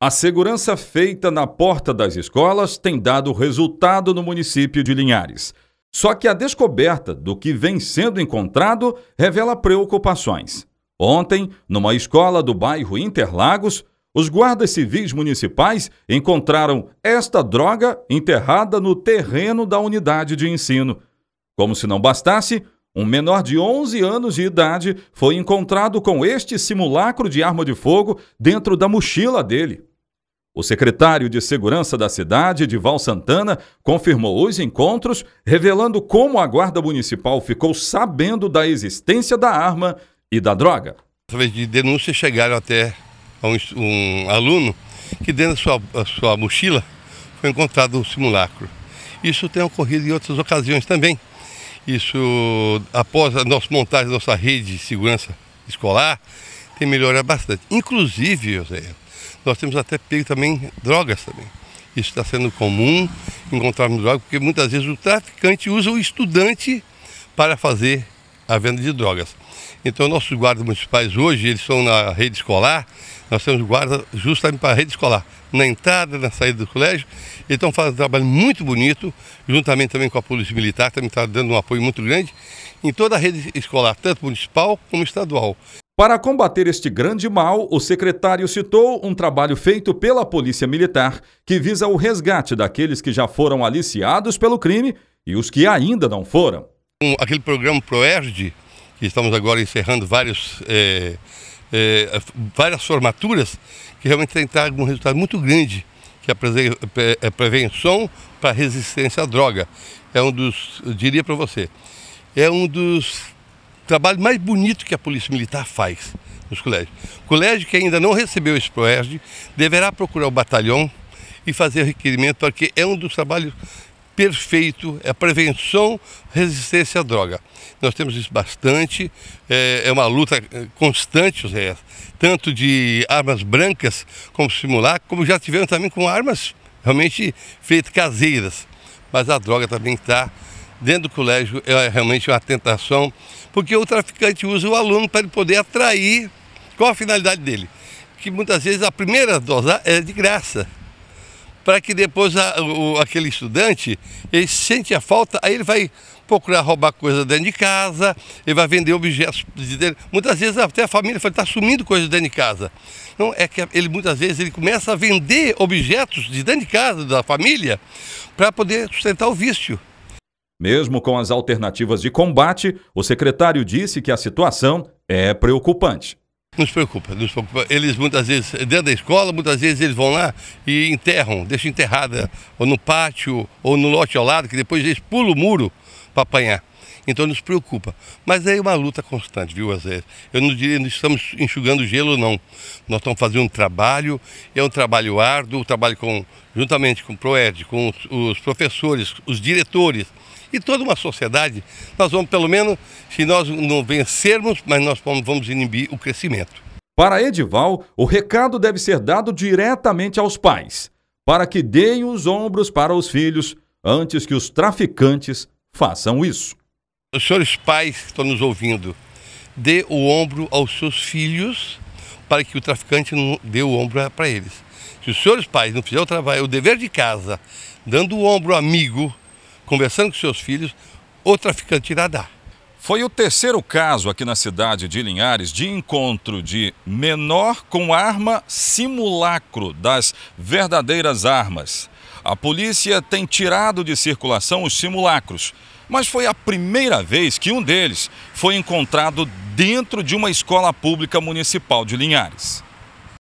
A segurança feita na porta das escolas tem dado resultado no município de Linhares. Só que a descoberta do que vem sendo encontrado revela preocupações. Ontem, numa escola do bairro Interlagos, os guardas civis municipais encontraram esta droga enterrada no terreno da unidade de ensino. Como se não bastasse, um menor de 11 anos de idade foi encontrado com este simulacro de arma de fogo dentro da mochila dele. O secretário de Segurança da cidade, Edival Santana, confirmou os encontros, revelando como a Guarda Municipal ficou sabendo da existência da arma e da droga. Através de denúncias chegaram até um, um aluno que dentro da sua, sua mochila foi encontrado um simulacro. Isso tem ocorrido em outras ocasiões também. Isso, após a nossa montagem da nossa rede de segurança escolar, tem melhorado bastante. Inclusive, José, nós temos até pego também drogas também. Isso está sendo comum, encontrarmos drogas, porque muitas vezes o traficante usa o estudante para fazer a venda de drogas. Então nossos guardas municipais hoje, eles são na rede escolar, nós temos guarda justamente para a rede escolar, na entrada, na saída do colégio. Eles estão fazendo um trabalho muito bonito, juntamente também com a Polícia Militar, também está dando um apoio muito grande em toda a rede escolar, tanto municipal como estadual. Para combater este grande mal, o secretário citou um trabalho feito pela Polícia Militar que visa o resgate daqueles que já foram aliciados pelo crime e os que ainda não foram. Aquele programa ProERD, que estamos agora encerrando vários, é, é, várias formaturas, que realmente tem trago um resultado muito grande, que é a é, é prevenção para resistência à droga. É um dos, eu diria para você, é um dos trabalho mais bonito que a Polícia Militar faz nos colégios. O colégio que ainda não recebeu esse PROERD deverá procurar o batalhão e fazer requerimento, porque é um dos trabalhos perfeito, é a prevenção, resistência à droga. Nós temos isso bastante, é, é uma luta é, constante, José, tanto de armas brancas como simular, como já tivemos também com armas realmente feitas caseiras. Mas a droga também está dentro do colégio é realmente uma tentação, porque o traficante usa o aluno para ele poder atrair. Qual a finalidade dele? Que muitas vezes a primeira dose é de graça, para que depois a, o, aquele estudante ele sente a falta, aí ele vai procurar roubar coisa dentro de casa, ele vai vender objetos dele. Muitas vezes até a família está sumindo coisa dentro de casa. Não é que ele muitas vezes ele começa a vender objetos de dentro de casa da família para poder sustentar o vício. Mesmo com as alternativas de combate, o secretário disse que a situação é preocupante. Nos preocupa, nos preocupa. Eles muitas vezes, dentro da escola, muitas vezes eles vão lá e enterram, deixam enterrada ou no pátio ou no lote ao lado, que depois eles pulam o muro para apanhar. Então nos preocupa. Mas é uma luta constante, viu, Azé? Eu não diria, não estamos enxugando gelo, não. Nós estamos fazendo um trabalho, é um trabalho árduo, um trabalho com, juntamente com o PROED, com os, os professores, os diretores e toda uma sociedade, nós vamos, pelo menos, se nós não vencermos, mas nós vamos inibir o crescimento. Para Edival, o recado deve ser dado diretamente aos pais, para que deem os ombros para os filhos antes que os traficantes façam isso. Os senhores pais que estão nos ouvindo, dê o ombro aos seus filhos para que o traficante não dê o ombro para eles. Se os senhores pais não fizerem o trabalho, o dever de casa, dando o ombro ao amigo, conversando com seus filhos, o traficante irá dar. Foi o terceiro caso aqui na cidade de Linhares de encontro de menor com arma simulacro das verdadeiras armas. A polícia tem tirado de circulação os simulacros, mas foi a primeira vez que um deles foi encontrado dentro de uma escola pública municipal de Linhares.